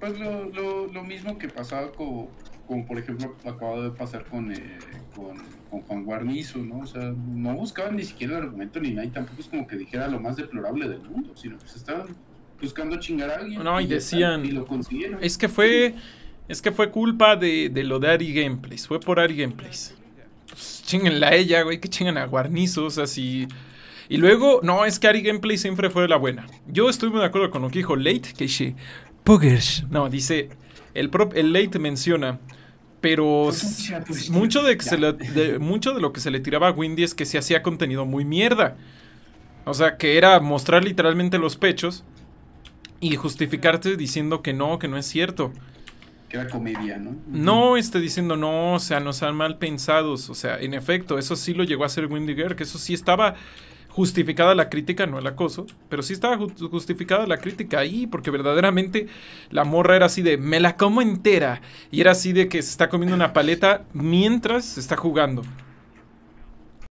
Pues lo, lo, lo mismo que pasaba con, por ejemplo, acabado de pasar eh, con, Juan Guarnizo, ¿no? O sea, no buscaban ni siquiera el argumento ni nada, y tampoco es como que dijera lo más deplorable del mundo, sino que se estaban buscando chingar a alguien. No, y, decían. y lo consiguieron. Es que fue. Es que fue culpa de, de lo de Ari Gameplays. Fue por Ari Gameplays. Pues ella, güey. Que chingan a Guarnizo. O sea, Y luego, no, es que Ari Gameplay siempre fue la buena. Yo estuve muy de acuerdo con lo que dijo Late, que no, dice. El, late menciona. Pero pues mucho de, mucho de lo que se le tiraba a Windy es que se hacía contenido muy mierda. O sea, que era mostrar literalmente los pechos y justificarte diciendo que no, que no es cierto. Que era comedia, ¿no? No, este, diciendo no, o sea, no sean mal pensados. O sea, en efecto, eso sí lo llegó a hacer Windy Girl, que eso sí estaba justificada la crítica, no el acoso, pero sí estaba justificada la crítica ahí, porque verdaderamente la morra era así de, me la como entera, y era así de que se está comiendo una paleta mientras se está jugando.